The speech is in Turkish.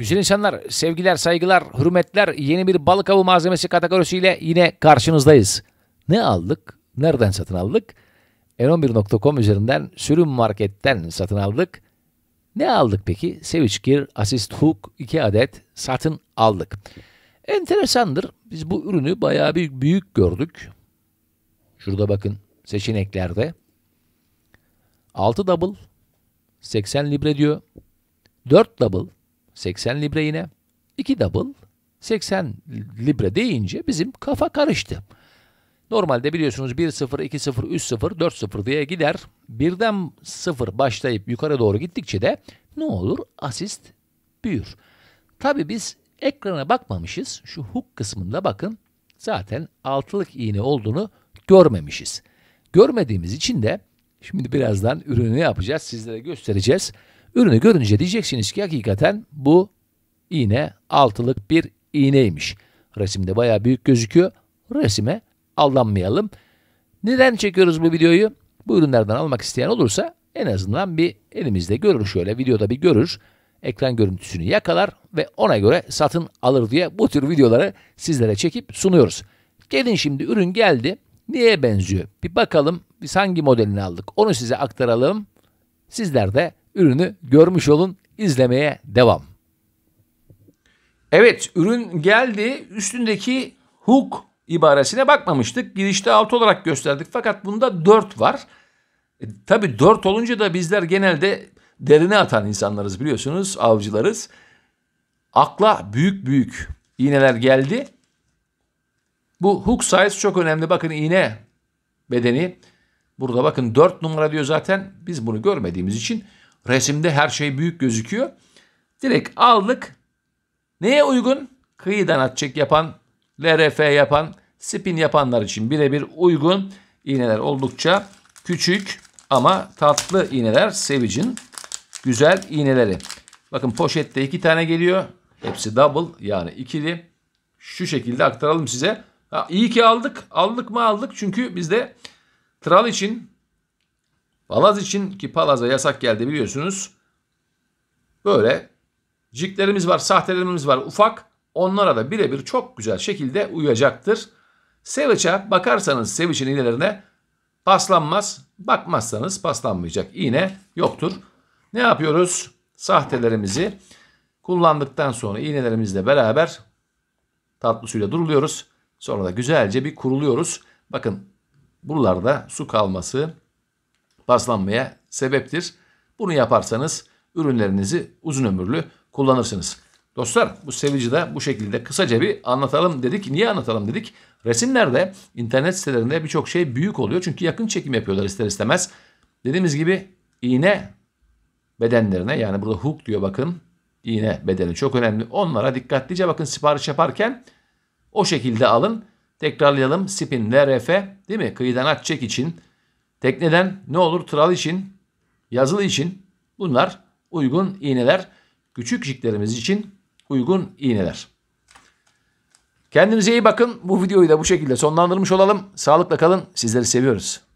Güzel insanlar, sevgiler, saygılar, hürmetler. Yeni bir balık avı malzemesi kategorisiyle yine karşınızdayız. Ne aldık? Nereden satın aldık? N11.com üzerinden sürüm marketten satın aldık. Ne aldık peki? Seviçkir, Assist Hook 2 adet satın aldık. Enteresandır. Biz bu ürünü bayağı bir büyük gördük. Şurada bakın seçeneklerde. 6 double 80 libre diyor. 4 double 80 libre yine. 2 double 80 libre deyince bizim kafa karıştı. Normalde biliyorsunuz 1-0, 2-0, 3-0, 4-0 diye gider. Birden 0 başlayıp yukarı doğru gittikçe de ne olur? Asist büyür. Tabi biz ekrana bakmamışız. Şu hook kısmında bakın zaten altılık iğne olduğunu görmemişiz. Görmediğimiz için de şimdi birazdan ürünü yapacağız. Sizlere göstereceğiz. Ürünü görünce diyeceksiniz ki hakikaten bu iğne altılık bir iğneymiş. Resimde baya büyük gözüküyor. Resime aldanmayalım. Neden çekiyoruz bu videoyu? Bu ürünlerden almak isteyen olursa en azından bir elimizde görür şöyle videoda bir görür. Ekran görüntüsünü yakalar ve ona göre satın alır diye bu tür videoları sizlere çekip sunuyoruz. Gelin şimdi ürün geldi. Niye benziyor? Bir bakalım biz hangi modelini aldık. Onu size aktaralım. Sizler de ürünü görmüş olun, izlemeye devam. Evet, ürün geldi. Üstündeki hook ibaresine bakmamıştık. Girişte 6 olarak gösterdik fakat bunda 4 var. E, tabii 4 olunca da bizler genelde derine atan insanlarız biliyorsunuz, avcılarız. Akla büyük büyük iğneler geldi. Bu hook size çok önemli. Bakın iğne bedeni. Burada bakın 4 numara diyor zaten. Biz bunu görmediğimiz için Resimde her şey büyük gözüküyor. Direkt aldık. Neye uygun? Kıyıdan atçık yapan, LRF yapan, spin yapanlar için birebir uygun. iğneler. oldukça küçük ama tatlı iğneler Savage'in güzel iğneleri. Bakın poşette iki tane geliyor. Hepsi double yani ikili. Şu şekilde aktaralım size. Ha, iyi ki aldık. Aldık mı aldık çünkü bizde tral için Palaz için ki Palaz'a yasak geldi biliyorsunuz. Böyle ciklerimiz var, sahtelerimiz var ufak. Onlara da birebir çok güzel şekilde uyacaktır. Seviç'e bakarsanız Seviç'in iğnelerine paslanmaz. Bakmazsanız paslanmayacak iğne yoktur. Ne yapıyoruz? Sahtelerimizi kullandıktan sonra iğnelerimizle beraber tatlı suyla duruluyoruz. Sonra da güzelce bir kuruluyoruz. Bakın buralarda su kalması paslanmaya sebeptir. Bunu yaparsanız ürünlerinizi uzun ömürlü kullanırsınız. Dostlar bu sevici de bu şekilde kısaca bir anlatalım dedik. Niye anlatalım dedik? Resimlerde internet sitelerinde birçok şey büyük oluyor. Çünkü yakın çekim yapıyorlar ister istemez. Dediğimiz gibi iğne bedenlerine yani burada hook diyor bakın. İğne bedeni çok önemli. Onlara dikkatlice bakın sipariş yaparken o şekilde alın. Tekrarlayalım spin, LRF değil mi? Kıyıdan at çek için Tekneden ne olur tral için, yazılı için bunlar uygun iğneler. Küçük jiklerimiz için uygun iğneler. Kendinize iyi bakın. Bu videoyu da bu şekilde sonlandırmış olalım. Sağlıkla kalın. Sizleri seviyoruz.